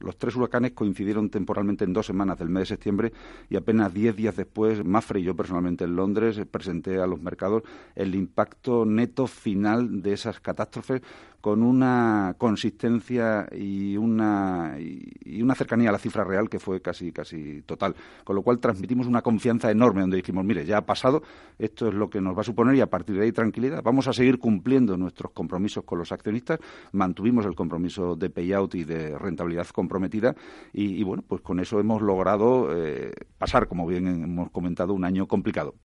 Los tres huracanes coincidieron temporalmente en dos semanas del mes de septiembre y apenas diez días después, Mafre y yo personalmente en Londres eh, presenté a los mercados el impacto neto final de esas catástrofes con una consistencia y una una cercanía a la cifra real que fue casi, casi total. Con lo cual transmitimos una confianza enorme donde dijimos, mire, ya ha pasado, esto es lo que nos va a suponer y a partir de ahí tranquilidad. Vamos a seguir cumpliendo nuestros compromisos con los accionistas. Mantuvimos el compromiso de payout y de rentabilidad comprometida y, bueno, pues con eso hemos logrado eh, pasar, como bien hemos comentado, un año complicado.